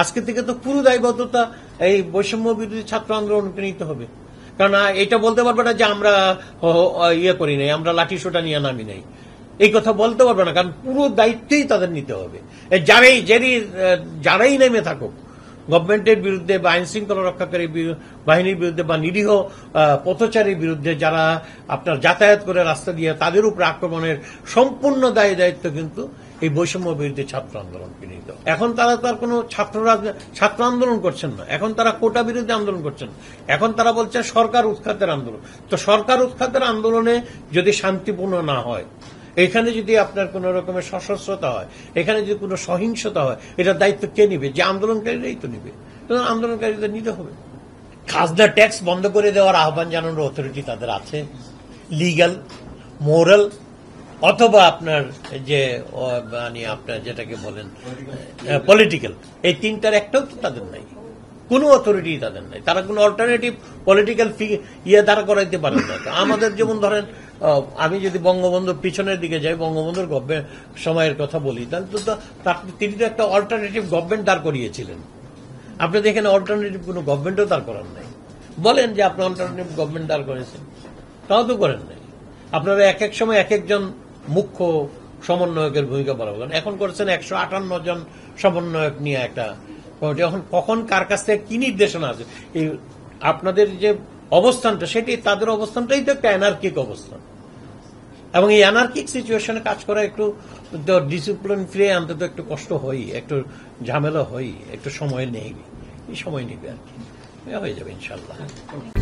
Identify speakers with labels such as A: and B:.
A: আজকে থেকে তো পুরো দায়বদ্ধতা এই বৈষম্য বিরোধী ছাত্র আন্দোলনকে নিতে হবে কারণ এটা বলতে পারবে না যে আমরা ইয়ে করি নাই আমরা লাঠি সোটা নিয়ে নামি নাই এই কথা বলতে পারবে না কারণ পুরো দায়িত্বই তাদের নিতে হবে যারাই যেরই যারাই নেমে থাকুক গভর্নমেন্টের বিরুদ্ধে বা আইন শৃঙ্খলা রক্ষাকারী বাহিনীর বিরুদ্ধে বা নিরীহ পথচারীর বিরুদ্ধে যারা আপনার যাতায়াত করে রাস্তা দিয়ে তাদের উপর আক্রমণের সম্পূর্ণ দায়ী দায়িত্ব কিন্তু এই বৈষম্য বিরুদ্ধে ছাত্র আন্দোলনকে নিত এখন তারা তার কোনো ছাত্র ছাত্র আন্দোলন করছেন না এখন তারা কোটা বিরুদ্ধে আন্দোলন করছেন এখন তারা বলছেন সরকার উৎখাতের আন্দোলন তো সরকার উৎখাতের আন্দোলনে যদি শান্তিপূর্ণ না হয় এখানে যদি আপনার কোন রকমের সশস্ত্রতা হয় এখানে যদি কোনো সহিংসতা হয় এটার দায়িত্ব কে নিবে যে আন্দোলনকারীরাই তো নিবে আন্দোলনকারীদের নিতে হবে খাসদার ট্যাক্স বন্ধ করে দেওয়ার আহ্বান জানানোর অথরিটি তাদের আছে লিগাল মোরাল অথবা আপনার যে মানে আপনার যেটাকে বলেন পলিটিক্যাল এই তিনটার একটাও তো তাদের নাই কোন অথরিটি তাদের নাই তারা কোনো অল্টারনেটিভ পলিটিক্যাল ইয়ে তারা করাইতে পারেন না আমাদের যেমন ধরেন আমি যদি বঙ্গবন্ধুর পিছনের দিকে যাই বঙ্গবন্ধুর গভর্নমেন্ট সময়ের কথা বলি তাহলে তো তিনি তো একটা অল্টারনেটিভ গভর্নমেন্ট দাঁড় করিয়েছিলেন আপনি দেখেন অল্টারনেটিভ কোন গভর্নমেন্টও দাঁড় করার নাই বলেন যে আপনি অল্টারনেটিভ গভর্নমেন্ট দাঁড় করেছেন তাও তো করেন নাই আপনারা এক এক সময় এক একজন মুখ্য সমন্বয়কের ভূমিকা বলা করেন এখন করেছেন একশো আটান্ন জন সমন্বয়ক নিয়ে একটা কমিটি এখন কখন কার কাছ থেকে কি নির্দেশনা আছে এই আপনাদের যে অবস্থানটা সেটি তাদের অবস্থানটাই তো একটা অ্যানার্কিক অবস্থান এবং এই অ্যানার্কিক সিচুয়েশনে কাজ করা একটু ডিসিপ্লিন ফ্রি আনতে তো একটু কষ্ট হই একটু ঝামেলা হই একটু সময় নেই এই সময় নেবে আর কি হয়ে যাবে ইনশাল্লাহ